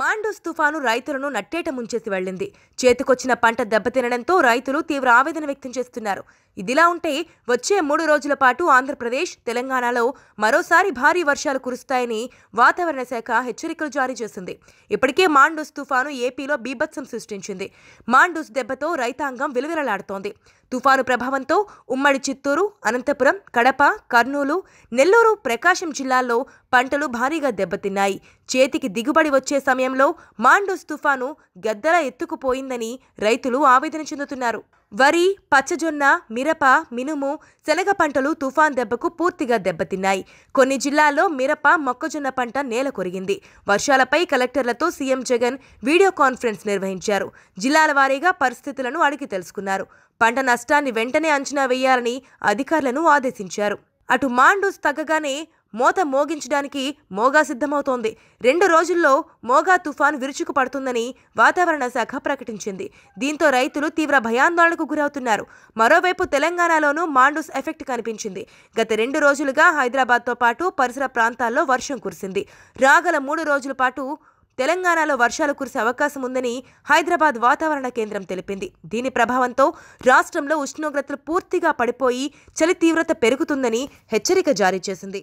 Mandous తుఫాను రైతులను నట్టేట ముంచేసి వెళ్లింది చేతికొచ్చిన పంట దెబ్బతినడంతో రైతులు తీవ్ర ఆవేదన వ్యక్తం చేస్తున్నారు ఇదిలా ఉంటే వచ్చే మూడు రోజుల పాటు ఆంధ్రప్రదేశ్ తెలంగాణలో మరోసారి భారీ వర్షాలు కురుస్తాయని వాతావరణ శాఖ హెచ్చరికలు జారీ చేసింది ఇప్పటికే మాండూస్ తుఫాను ఏపీలో బీభత్సం సృష్టించింది మాండూస్ దెబ్బతో రైతాంగం విలువిరలాడుతోంది తుఫాను ప్రభావంతో ఉమ్మడి చిత్తూరు అనంతపురం కడప కర్నూలు నెల్లూరు ప్రకాశం జిల్లాల్లో పంటలు భారీగా దెబ్బతిన్నాయి చేతికి దిగుబడి వచ్చే సమయంలో మాండూస్ తుఫాను గద్దల ఎత్తుకుపోయిందని రైతులు ఆవేదన చెందుతున్నారు వరి పచ్చజొన్న మిరప మినుము శనగ పంటలు తుఫాన్ దెబ్బకు పూర్తిగా దెబ్బతిన్నాయి కొన్ని జిల్లాల్లో మిరప మొక్కజొన్న పంట నేల కొరిగింది వర్షాలపై కలెక్టర్లతో సీఎం జగన్ వీడియో కాన్ఫరెన్స్ నిర్వహించారు జిల్లాల వారీగా పరిస్థితులను అడిగి తెలుసుకున్నారు పంట నష్టాన్ని వెంటనే అంచనా వేయాలని అధికారులను ఆదేశించారు అటు మాండూస్ తగ్గగానే మోత మోగించడానికి మోగా సిద్ధమవుతోంది రెండు రోజుల్లో మోగా తుఫాన్ విరుచుకు పడుతుందని వాతావరణ శాఖ ప్రకటించింది దీంతో రైతులు తీవ్ర భయాందోళనకు గురవుతున్నారు మరోవైపు తెలంగాణలోనూ మాండూస్ ఎఫెక్ట్ కనిపించింది గత రెండు రోజులుగా హైదరాబాద్తో పాటు పరిసర ప్రాంతాల్లో వర్షం కురిసింది రాగల మూడు రోజుల పాటు తెలంగాణలో వర్షాలు కురిసే అవకాశం ఉందని హైదరాబాద్ వాతావరణ కేంద్రం తెలిపింది దీని ప్రభావంతో రాష్ట్రంలో ఉష్ణోగ్రతలు పూర్తిగా పడిపోయి చలి తీవ్రత పెరుగుతుందని హెచ్చరిక జారీ చేసింది